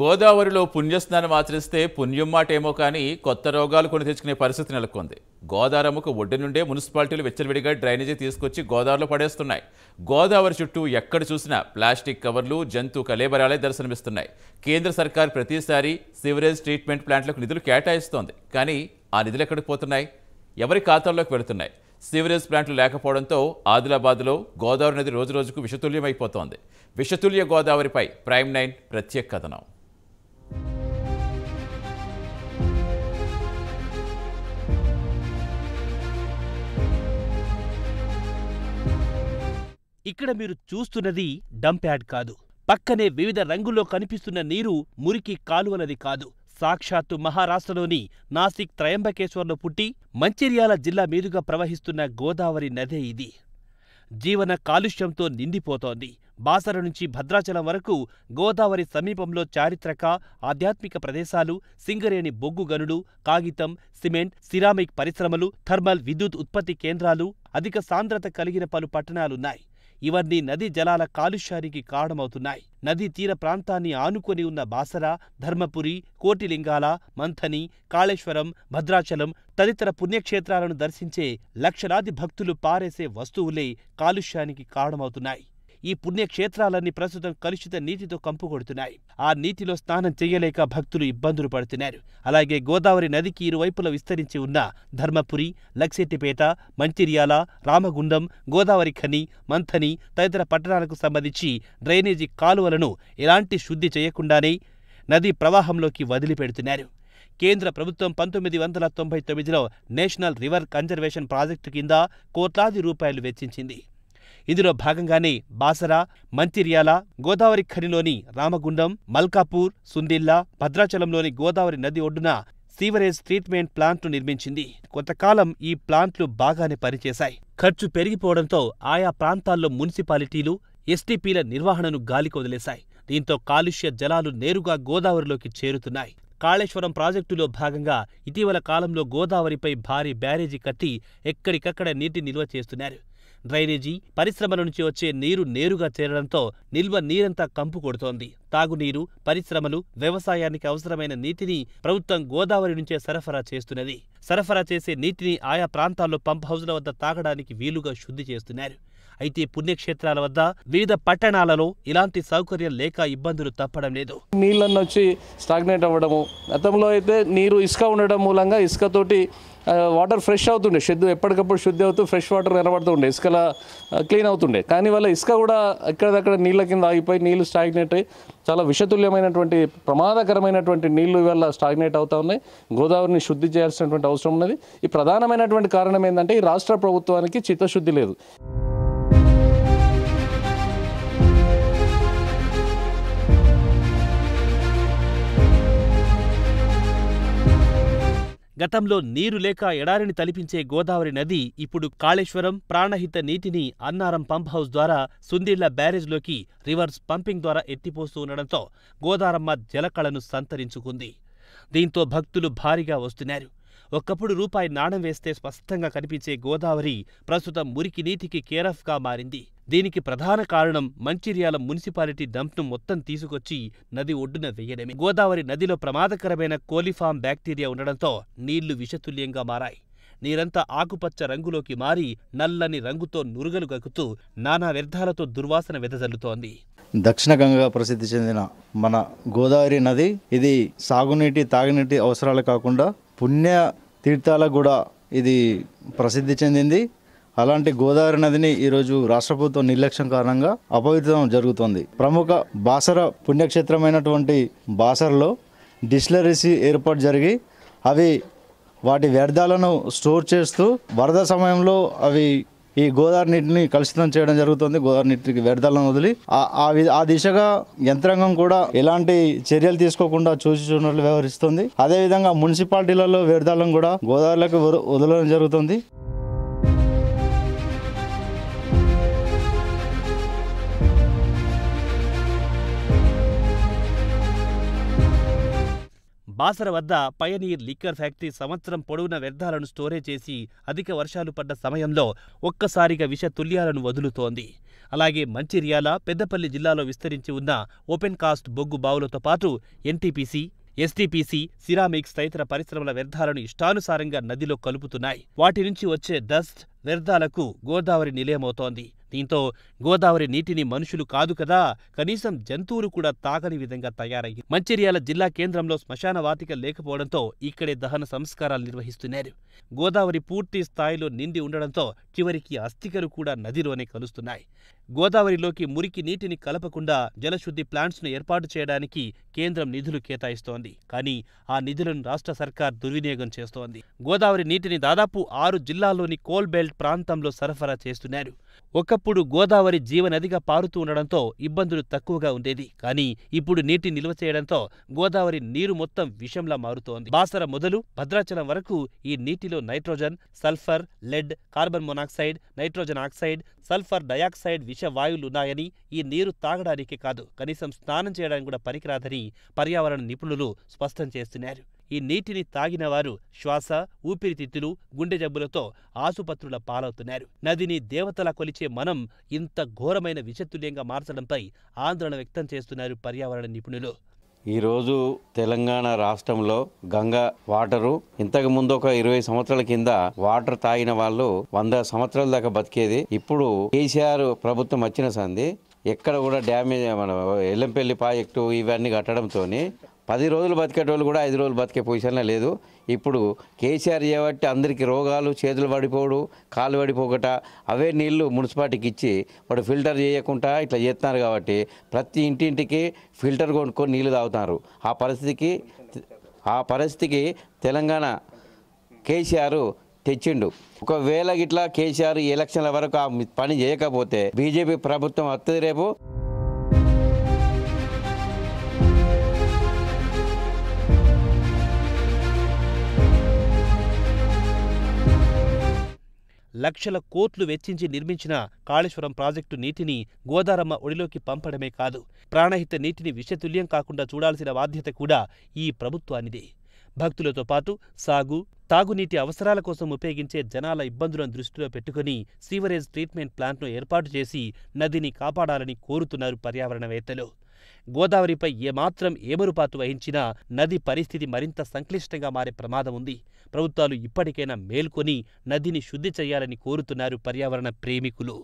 గోదావరిలో పుణ్యస్నానం ఆచరిస్తే పుణ్యం మాట ఏమో కానీ కొత్త రోగాలు కొని తెచ్చుకునే పరిస్థితి నెలకొంది గోదారముకు ఒడ్డు నుండే మున్సిపాలిటీలు వెచ్చలవిడిగా డ్రైనేజీ తీసుకొచ్చి గోదావరిలో పడేస్తున్నాయి గోదావరి చుట్టూ ఎక్కడ చూసినా ప్లాస్టిక్ కవర్లు జంతు కలేబరాలే దర్శనమిస్తున్నాయి కేంద్ర సర్కార్ ప్రతిసారి సివరేజ్ ట్రీట్మెంట్ ప్లాంట్లకు నిధులు కేటాయిస్తోంది కానీ ఆ నిధులు ఎక్కడికి పోతున్నాయి ఎవరి ఖాతాల్లోకి వెళుతున్నాయి సీవరేజ్ ప్లాంట్లు లేకపోవడంతో ఆదిలాబాద్లో గోదావరి నది రోజురోజుకు విషతుల్యమైపోతోంది విషతుల్య గోదావరిపై ప్రైమ్ నైన్ ప్రత్యేక కథనం ఇక్కడ మీరు చూస్తున్నది డంప్యాడ్ కాదు పక్కనే వివిధ రంగుల్లో కనిపిస్తున్న నీరు మురికి కాలువలది కాదు సాక్షాత్తు మహారాష్ట్రలోని నాసిక్ త్రయంబకేశ్వర్లో పుట్టి మంచిర్యాల జిల్లా మీదుగా ప్రవహిస్తున్న గోదావరి నదే ఇది జీవన కాలుష్యంతో నిండిపోతోంది బాసర నుంచి భద్రాచలం వరకు గోదావరి సమీపంలో చారిత్రక ఆధ్యాత్మిక ప్రదేశాలు సింగరేణి బొగ్గు గనులు కాగితం సిమెంట్ సిరామిక్ పరిశ్రమలు థర్మల్ విద్యుత్ ఉత్పత్తి కేంద్రాలు అధిక సాంద్రత కలిగిన పలు పట్టణాలున్నాయి ఇవన్నీ నదీ జలాల కాలుష్యానికి కారణమవుతున్నాయి నదీ తీర ప్రాంతాన్ని ఆనుకొని ఉన్న బాసర ధర్మపురి కోటిలింగాల మంథని కాళేశ్వరం భద్రాచలం తదితర పుణ్యక్షేత్రాలను దర్శించే లక్షలాది భక్తులు పారేసే వస్తువులే కాలుష్యానికి కారణమవుతున్నాయి ఈ పుణ్యక్షేత్రాలన్నీ ప్రస్తుతం కలుషిత నీటితో కంపు కొడుతున్నాయి ఆ నీటిలో స్నానం చేయలేక భక్తులు ఇబ్బందులు పడుతున్నారు అలాగే గోదావరి నదికి ఇరువైపుల విస్తరించి ఉన్న ధర్మపురి లక్సెట్టిపేట మంచిర్యాల రామగుండం గోదావరి ఖని మంథని తదితర పట్టణాలకు సంబంధించి డ్రైనేజీ కాలువలను ఎలాంటి శుద్ధి చేయకుండానే నది ప్రవాహంలోకి వదిలిపెడుతున్నారు కేంద్ర ప్రభుత్వం పంతొమ్మిది వందల తొంభై తొమ్మిదిలో నేషనల్ రివర్ కన్జర్వేషన్ ప్రాజెక్టు కింద కోట్లాది రూపాయలు వెచ్చించింది ఇందులో భాగంగానే బాసరా మంచిర్యాల గోదావరి ఖనిలోని రామగుండం మల్కాపూర్ సుందిల్లా భద్రాచలంలోని గోదావరి నది ఒడ్డున సీవరేజ్ ట్రీట్మెంట్ ప్లాంట్ను నిర్మించింది కొంతకాలం ఈ ప్లాంట్లు బాగానే పనిచేశాయి ఖర్చు పెరిగిపోవడంతో ఆయా ప్రాంతాల్లో మున్సిపాలిటీలు ఎస్టీపీల నిర్వహణను గాలికొదిలేశాయి దీంతో కాలుష్య జలాలు నేరుగా గోదావరిలోకి చేరుతున్నాయి కాళేశ్వరం ప్రాజెక్టులో భాగంగా ఇటీవల కాలంలో గోదావరిపై భారీ బ్యారేజీ కట్టి ఎక్కడికక్కడ నీటి నిల్వ చేస్తున్నారు డ్రైనేజీ పరిశ్రమల నుంచి వచ్చే నీరు నేరుగా చేరడంతో నిల్వ నీరంతా కంపు కొడుతోంది తాగునీరు పరిశ్రమలు వ్యవసాయానికి అవసరమైన నీటిని ప్రభుత్వం గోదావరి నుంచే సరఫరా చేస్తున్నది సరఫరా చేసే నీటిని ఆయా ప్రాంతాల్లో పంప్ హౌజ్ల వద్ద తాగడానికి వీలుగా శుద్ధి చేస్తున్నారు అయితే పుణ్యక్షేత్రాల వద్ద వివిధ పట్టణాలలో ఇలాంటి సౌకర్యం లేక ఇబ్బందులు తప్పడం లేదు నీళ్ళన్న స్టాగ్నేట్ అవ్వడము గతంలో అయితే నీరు ఇసుక ఉండడం మూలంగా ఇసుకతోటి వాటర్ ఫ్రెష్ అవుతుండే శుద్ధి ఎప్పటికప్పుడు శుద్ధి అవుతూ ఫ్రెష్ వాటర్ ఉండే ఇసుకలా క్లీన్ అవుతుండే కానీ వల్ల ఇసుక కూడా ఎక్కడక్కడ నీళ్ళ కింద ఆగిపోయి నీళ్లు స్టాగ్నేట్ అయ్యి చాలా విషతుల్యమైనటువంటి ప్రమాదకరమైనటువంటి నీళ్లు ఇవాళ స్టాగ్నేట్ అవుతూ ఉన్నాయి గోదావరిని శుద్ధి చేయాల్సినటువంటి అవసరం ఉన్నది ఈ ప్రధానమైనటువంటి కారణం ఏంటంటే ఈ రాష్ట్ర ప్రభుత్వానికి చిత్తశుద్ధి లేదు గతంలో నీరు లేక ఎడారిని తలిపించే గోదావరి నది ఇప్పుడు కాళేశ్వరం ప్రాణహిత నీటిని అన్నారం పంప్ హౌస్ ద్వారా సుందీళ్ల బ్యారేజ్లోకి రివర్స్ పంపింగ్ ద్వారా ఎత్తిపోస్తూ ఉండడంతో గోదారమ్మ జలకళను సంతరించుకుంది దీంతో భక్తులు భారీగా వస్తున్నారు ఒకప్పుడు రూపాయి నాణం వేస్తే స్పష్టంగా కనిపించే గోదావరి ప్రస్తుతం మురికి నీటికి కేరఫ్గా మారింది దీనికి ప్రధాన కారణం మంచిర్యాల మున్సిపాలిటీ డంప్ను మొత్తం తీసుకొచ్చి నది ఒడ్డున వేయడమే గోదావరి నదిలో ప్రమాదకరమైన కోలిఫామ్ బ్యాక్టీరియా ఉండడంతో నీళ్లు విషతుల్యంగా మారాయి నీరంతా ఆకుపచ్చ రంగులోకి మారి నల్లని రంగుతో నురుగలు గక్కుతూ నానా వ్యర్థాలతో దుర్వాసన వెదజల్లుతోంది దక్షిణ గంగగా ప్రసిద్ధి చెందిన మన గోదావరి నది ఇది సాగునీటి తాగునీటి అవసరాలు కాకుండా పుణ్య తీర్థాలకు కూడా ఇది ప్రసిద్ధి చెందింది అలాంటి గోదావరి నదిని ఈరోజు రాష్ట్ర ప్రభుత్వం నిర్లక్ష్యం కారణంగా అపవిత్రం జరుగుతోంది ప్రముఖ బాసర పుణ్యక్షేత్రమైనటువంటి బాసరలో డిస్లరీసీ ఏర్పాటు జరిగి అవి వాటి వ్యర్థాలను స్టోర్ చేస్తూ వరద సమయంలో అవి ఈ గోదావరి నీటిని కలుషితం చేయడం జరుగుతుంది గోదావరి నీటికి వ్యర్థాలను వదిలి ఆ దిశగా యంత్రాంగం కూడా ఎలాంటి చర్యలు తీసుకోకుండా చూసి చూడట్లు వ్యవహరిస్తుంది అదేవిధంగా మున్సిపాలిటీలలో వ్యర్థాలను కూడా గోదావరిలోకి వదలడం జరుగుతుంది బాసర వద్ద పయనీర్ లిక్కర్ ఫ్యాక్టరీ సంవత్సరం పొడవున వ్యర్థాలను స్టోరేజ్ చేసి అధిక వర్షాలు పడ్డ సమయంలో ఒక్కసారిగా విష తుల్యాలను వదులుతోంది అలాగే మంచిర్యాల పెద్దపల్లి జిల్లాలో విస్తరించి ఉన్న ఓపెన్ కాస్ట్ బొగ్గు బావులతో పాటు ఎన్టీపీసీ ఎస్టీపీసీ సిరామిక్స్ తదితర పరిశ్రమల వ్యర్థాలను ఇష్టానుసారంగా నదిలో కలుపుతున్నాయి వాటి నుంచి వచ్చే డస్ట్ వ్యర్థాలకు గోదావరి నిలయమవుతోంది దీంతో గోదావరి నీటిని మనుషులు కాదు కదా కనీసం జంతువులు కూడా తాగని విధంగా తయారయ్యి మంచిర్యాల జిల్లా కేంద్రంలో శ్మశాన వాతిక లేకపోవడంతో ఇక్కడే దహన సంస్కారాలు నిర్వహిస్తున్నారు గోదావరి పూర్తి స్థాయిలో నిండి ఉండడంతో చివరికి అస్థికలు కూడా నదిలోనే కలుస్తున్నాయి గోదావరిలోకి మురికి నీటిని కలపకుండా జలశుద్ధి ప్లాంట్స్ను ఏర్పాటు చేయడానికి కేంద్రం నిధులు కేటాయిస్తోంది కానీ ఆ నిధులను రాష్ట్ర సర్కార్ దుర్వినియోగం చేస్తోంది గోదావరి నీటిని దాదాపు ఆరు జిల్లాల్లోని కోల్ ప్రాంతంలో సరఫరా చేస్తున్నారు ఒకప్పుడు గోదావరి జీవనదిగా పారుతూ ఉండడంతో ఇబ్బందులు తక్కువగా ఉండేది కానీ ఇప్పుడు నీటి నిల్వ చేయడంతో గోదావరి నీరు మొత్తం విషంలా మారుతోంది బాసర మొదలు భద్రాచలం వరకు ఈ నీటిలో nitrogen sulphur lead carbon monoxide nitrogen oxide sulphur dioxide ఉన్నాయని ఈ నీరు తాగడానికి కాదు కనీసం స్నానం చేయడానికి కూడా పనికిరాదని పర్యావరణ నిపుణులు స్పష్టం చేస్తున్నారు ఈ నీటిని తాగిన వారు శ్వాస ఊపిరితిత్తులు గుండె జబ్బులతో ఆసుపత్రుల పాలవుతున్నారు నదిని దేవతలా కొలిచే మనం ఇంత ఘోరమైన విషతుల్యంగా మార్చడంపై ఆందోళన వ్యక్తం చేస్తున్నారు పర్యావరణ నిపుణులు ఈరోజు తెలంగాణ రాష్ట్రంలో గంగా వాటరు ఇంతకు ముందు ఒక ఇరవై సంవత్సరాల కింద వాటర్ తాగిన వాళ్ళు వంద సంవత్సరాల దాకా బతికేది ఇప్పుడు కేసీఆర్ ప్రభుత్వం వచ్చిన సంది ఎక్కడ కూడా డ్యామేజ్ మన ఎల్లంపల్లి ప్రాజెక్టు ఇవన్నీ కట్టడంతో పది రోజులు బతికేటోళ్ళు కూడా ఐదు రోజులు బతికే పొజిషన్లో లేదు ఇప్పుడు కేసీఆర్ చేయబట్టి అందరికీ రోగాలు చేతులు పడిపోడు కాలు పడిపోకట అవే నీళ్లు మున్సిపాలిటీకి ఇచ్చి వాడు ఫిల్టర్ చేయకుండా ఇట్లా చేస్తున్నారు కాబట్టి ప్రతి ఇంటింటికి ఫిల్టర్ కొనుక్కొని నీళ్లు తాగుతున్నారు ఆ పరిస్థితికి ఆ పరిస్థితికి తెలంగాణ కేసీఆర్ తెచ్చిండు ఒకవేళ ఇట్లా కేసీఆర్ ఎలక్షన్ల వరకు ఆ పని చేయకపోతే బీజేపీ ప్రభుత్వం వస్తుంది రేపు లక్షల కోట్లు వెచ్చించి నిర్మించిన కాళేశ్వరం ప్రాజెక్టు నీటిని గోదారమ్మ ఒడిలోకి పంపడమే కాదు ప్రాణహిత నీటిని విషతుల్యం కాకుండా చూడాల్సిన బాధ్యత కూడా ఈ ప్రభుత్వానిదే భక్తులతో పాటు సాగు తాగునీటి అవసరాల కోసం ఉపయోగించే జనాల ఇబ్బందులను దృష్టిలో పెట్టుకుని సీవరేజ్ ట్రీట్మెంట్ ప్లాంట్ను ఏర్పాటు చేసి నదిని కాపాడాలని కోరుతున్నారు పర్యావరణవేత్తలు గోదావరిపై ఏమాత్రం ఏమరుపాతు వహించినా నది పరిస్థితి మరింత సంక్లిష్టంగా మారే ప్రమాదం ఉంది ప్రభుత్వాలు ఇప్పటికైనా మేల్కొని నదిని శుద్ధి చేయాలని కోరుతున్నారు పర్యావరణ ప్రేమికులు